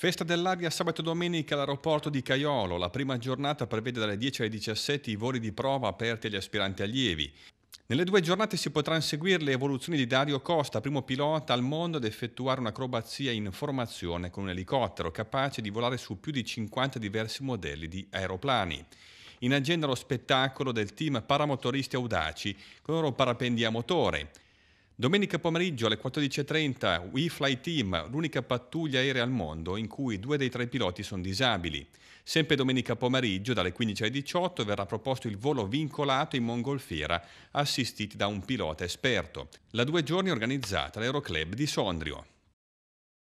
Festa dell'aria sabato e domenica all'aeroporto di Caiolo. La prima giornata prevede dalle 10 alle 17 i voli di prova aperti agli aspiranti allievi. Nelle due giornate si potranno seguire le evoluzioni di Dario Costa, primo pilota al mondo ad effettuare un'acrobazia in formazione con un elicottero capace di volare su più di 50 diversi modelli di aeroplani. In agenda lo spettacolo del team paramotoristi audaci con loro parapendi a motore. Domenica pomeriggio alle 14.30 We Fly Team, l'unica pattuglia aerea al mondo in cui due dei tre piloti sono disabili. Sempre domenica pomeriggio dalle 15 alle 18 verrà proposto il volo vincolato in mongolfiera assistiti da un pilota esperto. La due giorni organizzata all'Aeroclub di Sondrio.